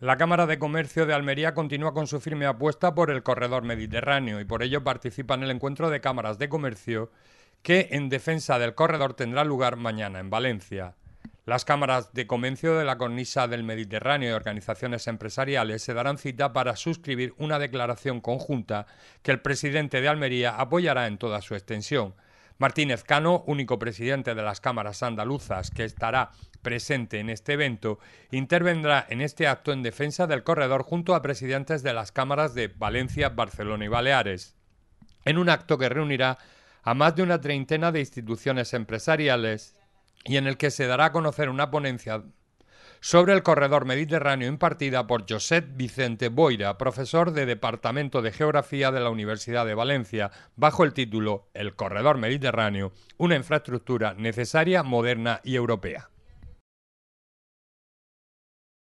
La Cámara de Comercio de Almería continúa con su firme apuesta por el corredor mediterráneo y por ello participa en el encuentro de cámaras de comercio que en defensa del corredor tendrá lugar mañana en Valencia. Las cámaras de comercio de la cornisa del Mediterráneo y organizaciones empresariales se darán cita para suscribir una declaración conjunta que el presidente de Almería apoyará en toda su extensión. Martínez Cano, único presidente de las cámaras andaluzas que estará presente en este evento, intervendrá en este acto en defensa del corredor junto a presidentes de las cámaras de Valencia, Barcelona y Baleares, en un acto que reunirá a más de una treintena de instituciones empresariales y en el que se dará a conocer una ponencia sobre el corredor mediterráneo impartida por Josep Vicente Boira, profesor de Departamento de Geografía de la Universidad de Valencia, bajo el título El corredor mediterráneo, una infraestructura necesaria, moderna y europea.